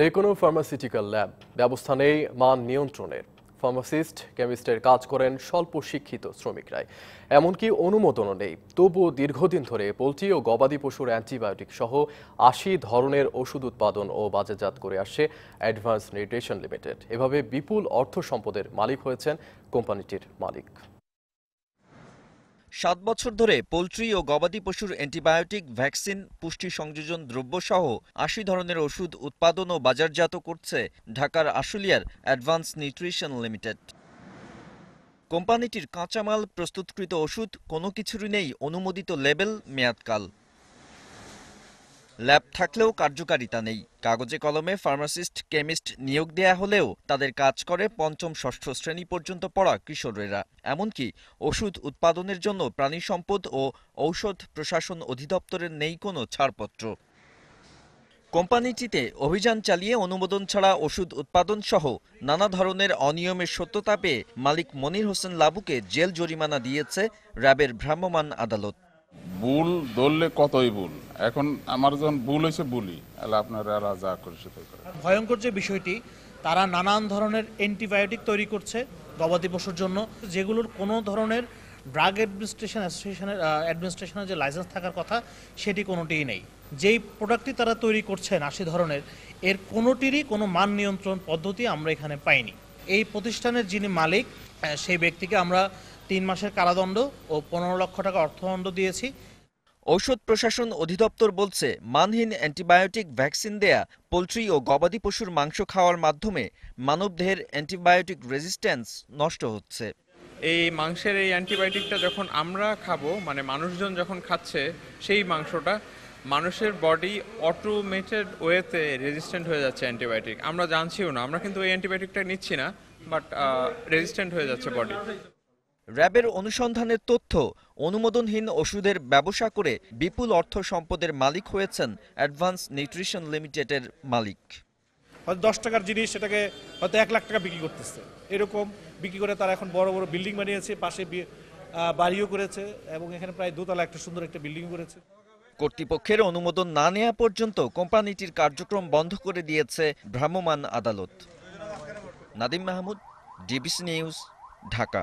নেই কোনো pharmaceutical lab ব্যবস্থা নেই মান নিয়ন্ত্রণের ফার্মাসিস্ট কেমিস্টের কাজ করেন স্বল্প শিক্ষিত শ্রমিকরাই এমনকি অনুমোদনও নেই তবুও দীর্ঘদিন ধরে পোলট্রি ও গবাদি পশুর অ্যান্টিবায়োটিক সহ আশি ধরনের ওষুধ উৎপাদন ও বাজারজাত করে আসছে অ্যাডভান্স নিউট্রিশন লিমিটেড এভাবে বিপুল অর্থ সম্পদের মালিক হয়েছেন কোম্পানিটির মালিক সাত বছর ধরে পোলট্রি ও গবাদি পশুর অ্যান্টিবায়োটিক ভ্যাকসিন পুষ্টি সংযোজন দ্রব্যসহ আশি ধরনের ওষুধ উৎপাদন ও বাজারজাত করছে ঢাকার আশুলিয়ার অ্যাডভান্স নিউট্রিশন লিমিটেড কোম্পানিটির কাঁচামাল প্রস্তুতকৃত ওষুধ কোনো কিছুরই নেই অনুমোদিত লেবেল মেয়াদকাল ল্যাব থাকলেও কার্যকারিতা নেই কাগজে কলমে ফার্মাসিস্ট কেমিস্ট নিয়োগ দেয়া হলেও তাদের কাজ করে পঞ্চম ষষ্ঠ শ্রেণী পর্যন্ত পড়া কিশোরেরা এমনকি ওষুধ উৎপাদনের জন্য প্রাণী সম্পদ ও ঔষধ প্রশাসন অধিদপ্তরের নেই কোনো ছাড়পত্র কোম্পানিটিতে অভিযান চালিয়ে অনুমোদন ছাড়া ওষুধ উৎপাদন সহ নানা ধরনের অনিয়মের সত্যতা পেয়ে মালিক মনির হোসেন লাবুকে জেল জরিমানা দিয়েছে র্যাবের ভ্রাম্যমাণ আদালত ভুল ধরলে কতই ভুল এখন আমার যখন ভুল হয়েছে ভুলই তাহলে আপনারা এরা যা করে ভয়ঙ্কর যে বিষয়টি তারা নানান ধরনের অ্যান্টিবায়োটিক তৈরি করছে গবাদি পশুর জন্য যেগুলোর কোনো ধরনের ড্রাগ অ্যাডমিনিস্ট্রেশন অ্যাসোসিয়েশনের অ্যাডমিনিস্ট্রেশনের যে লাইসেন্স থাকার কথা সেটি কোনোটিই নেই যেই প্রোডাক্টটি তারা তৈরি করছেন আশি ধরনের এর কোনোটিরই কোনো মান নিয়ন্ত্রণ পদ্ধতি আমরা এখানে পাইনি এই প্রতিষ্ঠানের যিনি মালিক সেই ব্যক্তিকে আমরা তিন মাসের কারাদণ্ড ও পনেরো লক্ষ টাকা অর্থদণ্ড দিয়েছি ঔষধ প্রশাসন অধিদপ্তর বলছে মানহীন অ্যান্টিবায়োটিক ভ্যাকসিন দেয়া পোলট্রি ও গবাদি পশুর মাংস খাওয়ার মাধ্যমে মানবদেহের অ্যান্টিবায়োটিক রেজিস্ট্যান্স নষ্ট হচ্ছে এই মাংসের এই অ্যান্টিবায়োটিকটা যখন আমরা খাবো মানে মানুষজন যখন খাচ্ছে সেই মাংসটা মানুষের বডি অটোমেটেড ওয়েতে রেজিস্ট্যান্ট হয়ে যাচ্ছে অ্যান্টিবায়োটিক আমরা জানছিও না আমরা কিন্তু এই অ্যান্টিবায়োটিকটা নিচ্ছি না বাট রেজিস্ট্যান্ট হয়ে যাচ্ছে বডি র্যাবের অনুসন্ধানের তথ্য অনুমোদনহীন ওষুধের ব্যবসা করে বিপুল অর্থ সম্পদের মালিক হয়েছেন অ্যাডভান্স নিউট্রিশন লিমিটেডের মালিক হয়তো দশ টাকার জিনিস সেটাকে হয়তো এক লাখ টাকা বিক্রি করতেছে এরকম বিক্রি করে তারা এখন বড় বড় বিল্ডিং বানিয়েছে পাশে বাড়িও করেছে এবং এখানে প্রায় দোতলা একটা সুন্দর একটা বিল্ডিং করেছে কর্তৃপক্ষের অনুমোদন না নেওয়া পর্যন্ত কোম্পানিটির কার্যক্রম বন্ধ করে দিয়েছে ভ্রাম্যমাণ আদালত নাদিম মাহমুদ ডিবিসি নিউজ ঢাকা